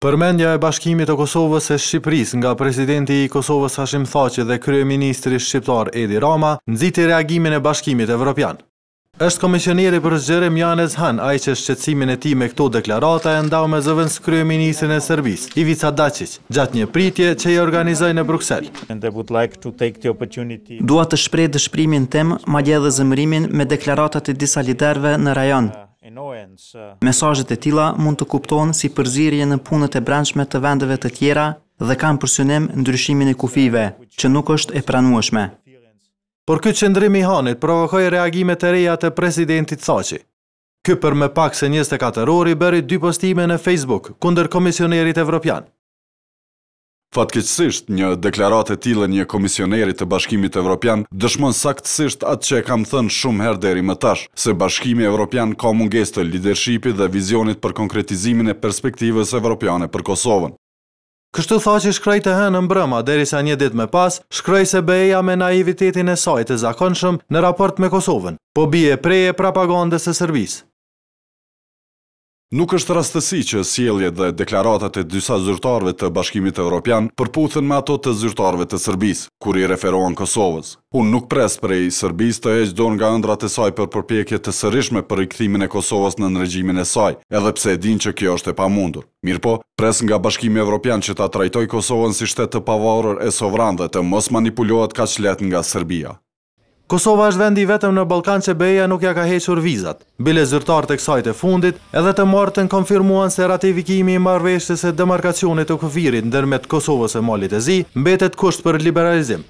Përmendja e bashkimit të Kosovës e Shqipëris nga presidenti i Kosovës Hashim Thaci dhe kryeministri Shqiptar Edi Rama nëziti reagimin e bashkimit evropian. Êshtë komisioneri për zgjerim Janez Han, a i që shqecimin e ti me këto deklarata e ndau me zëvëns kryeministrin e Serbis, Ivica Dacic, gjatë një pritje që i organizoj në Bruxelles. Dua të shprej dëshprimin tem, ma gjedhe zëmërimin me deklaratat e disa liderve në rajonë Uh, Mesazhet e tila mund të kuptonë si përzirje në punët e branqme të vendeve të tjera dhe kam përsynim ndryshimin e kufive, që nuk është e pranueshme. Por këtë qëndrimi i hanit provokoi reagimet e reja të presidentit Thaci. Këpër me pak se 24 orë bëri dy postime në Facebook kunder Komisionerit Evropian. Fatkeqësisht, një deklarat e tila një komisioneri të bashkimit evropian dëshmon saktësisht atë që e kam thënë shumë herë deri më tash, se bashkimi evropian ka munges të lidershipi dhe vizionit për konkretizimin e perspektivës evropiane për Kosovën. Kështu tha që shkrej të hënë në mbrëma, deri sa një dit me pas, shkrej se beja me naivitetin e sajtë e zakonshëm në raport me Kosovën, po bie preje propagandës e Serbisë. Nuk është rastësi që sjellje dhe deklaratat e dysa zyrtarve të Bashkimit Evropian përputhen me ato të zyrtarve të Serbisë, kur i referohen Kosovës. Unë nuk pres prej Serbisë të heqë don nga ëndrat e saj për përpjekje të sërishme për rikthimin e Kosovës në nënregjimin e saj, edhe pse e din që kjo është e pamundur. Mirë po, pres nga Bashkimi Evropian që ta trajtoj Kosovën si shtetë të pavarër e sovran dhe të mos manipulohet ka lehtë nga Serbia. Kosova është vendi vetëm në Balkan që Beja nuk ja ka hequr vizat. Bile zyrtar të kësajt e fundit edhe të martën konfirmuan se ratifikimi i marveshtës e demarkacionit të këfirit ndërmet Kosovës e Malit e Zi mbetet kusht për liberalizim.